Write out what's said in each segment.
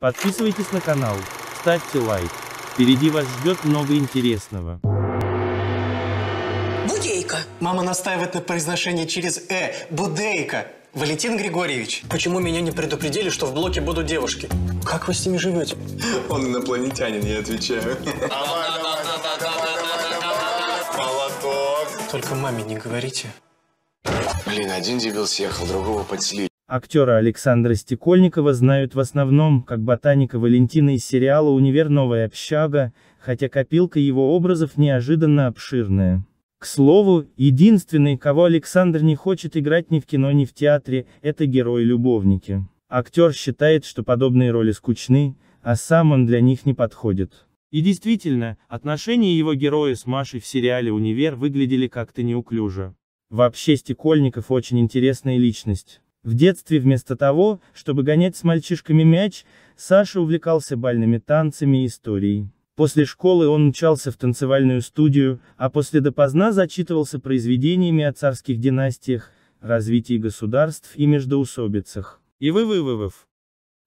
Подписывайтесь на канал, ставьте лайк. Впереди вас ждет много интересного. Будейка. Мама настаивает на произношении через «э». Будейка. Валентин Григорьевич, почему меня не предупредили, что в блоке будут девушки? Как вы с ними живете? Он инопланетянин, я отвечаю. Молоток. Только маме не говорите. Блин, один дебил съехал, другого подслили. Актера Александра Стекольникова знают в основном, как ботаника Валентина из сериала «Универ. Новая общага», хотя копилка его образов неожиданно обширная. К слову, единственный, кого Александр не хочет играть ни в кино, ни в театре, это герой любовники Актер считает, что подобные роли скучны, а сам он для них не подходит. И действительно, отношения его героя с Машей в сериале «Универ» выглядели как-то неуклюже. Вообще Стекольников очень интересная личность. В детстве вместо того, чтобы гонять с мальчишками мяч, Саша увлекался бальными танцами и историей. После школы он мчался в танцевальную студию, а после допоздна зачитывался произведениями о царских династиях, развитии государств и междоусобицах. И вы вывывов.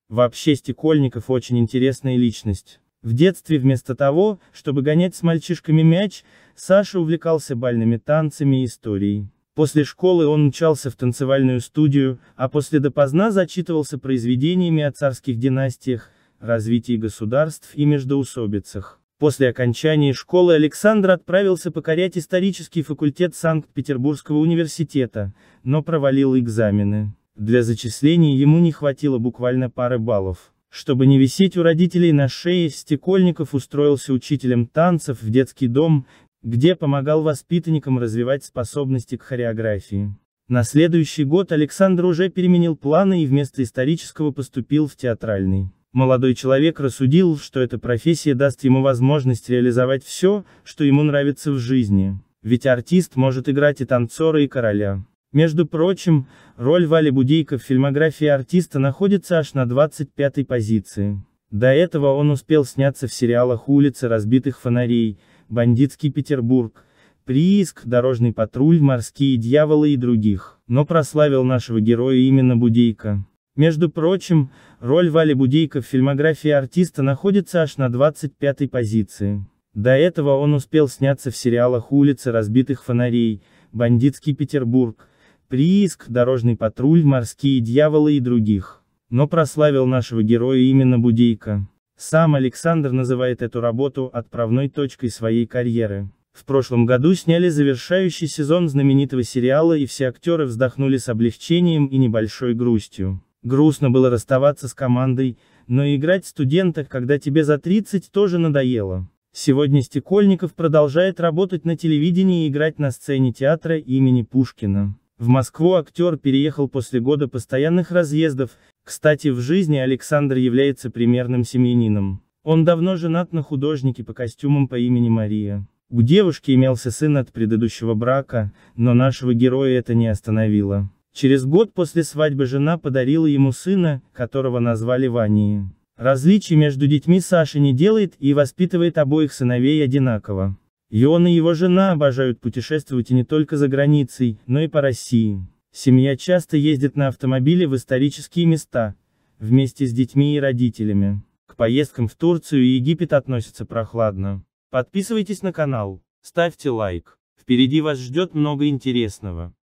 Вообще Стекольников очень интересная личность. В детстве вместо того, чтобы гонять с мальчишками мяч, Саша увлекался бальными танцами и историей. После школы он мчался в танцевальную студию, а после допоздна зачитывался произведениями о царских династиях, развитии государств и междоусобицах. После окончания школы Александр отправился покорять исторический факультет Санкт-Петербургского университета, но провалил экзамены. Для зачисления ему не хватило буквально пары баллов. Чтобы не висеть у родителей на шее, Стекольников устроился учителем танцев в детский дом, где помогал воспитанникам развивать способности к хореографии. На следующий год Александр уже переменил планы и вместо исторического поступил в театральный. Молодой человек рассудил, что эта профессия даст ему возможность реализовать все, что ему нравится в жизни. Ведь артист может играть и танцора, и короля. Между прочим, роль Вали Будейко в фильмографии артиста находится аж на 25-й позиции. До этого он успел сняться в сериалах «Улицы разбитых фонарей», бандитский Петербург, прииск, дорожный патруль, морские дьяволы и других. Но прославил нашего героя именно Будейко. Между прочим, роль Вали Будейко в фильмографии артиста находится аж на 25-й позиции. До этого он успел сняться в сериалах «Улицы разбитых фонарей», «Бандитский Петербург», «Прииск», «Дорожный патруль», «Морские дьяволы» и других. Но прославил нашего героя именно Будейко. Сам Александр называет эту работу отправной точкой своей карьеры. В прошлом году сняли завершающий сезон знаменитого сериала и все актеры вздохнули с облегчением и небольшой грустью. Грустно было расставаться с командой, но и играть студента, когда тебе за 30, тоже надоело. Сегодня Стекольников продолжает работать на телевидении и играть на сцене театра имени Пушкина. В Москву актер переехал после года постоянных разъездов, кстати, в жизни Александр является примерным семьянином. Он давно женат на художнике по костюмам по имени Мария. У девушки имелся сын от предыдущего брака, но нашего героя это не остановило. Через год после свадьбы жена подарила ему сына, которого назвали Ванией. Различий между детьми Саша не делает и воспитывает обоих сыновей одинаково. И он и его жена обожают путешествовать и не только за границей, но и по России. Семья часто ездит на автомобиле в исторические места, вместе с детьми и родителями. К поездкам в Турцию и Египет относятся прохладно. Подписывайтесь на канал, ставьте лайк. Впереди вас ждет много интересного.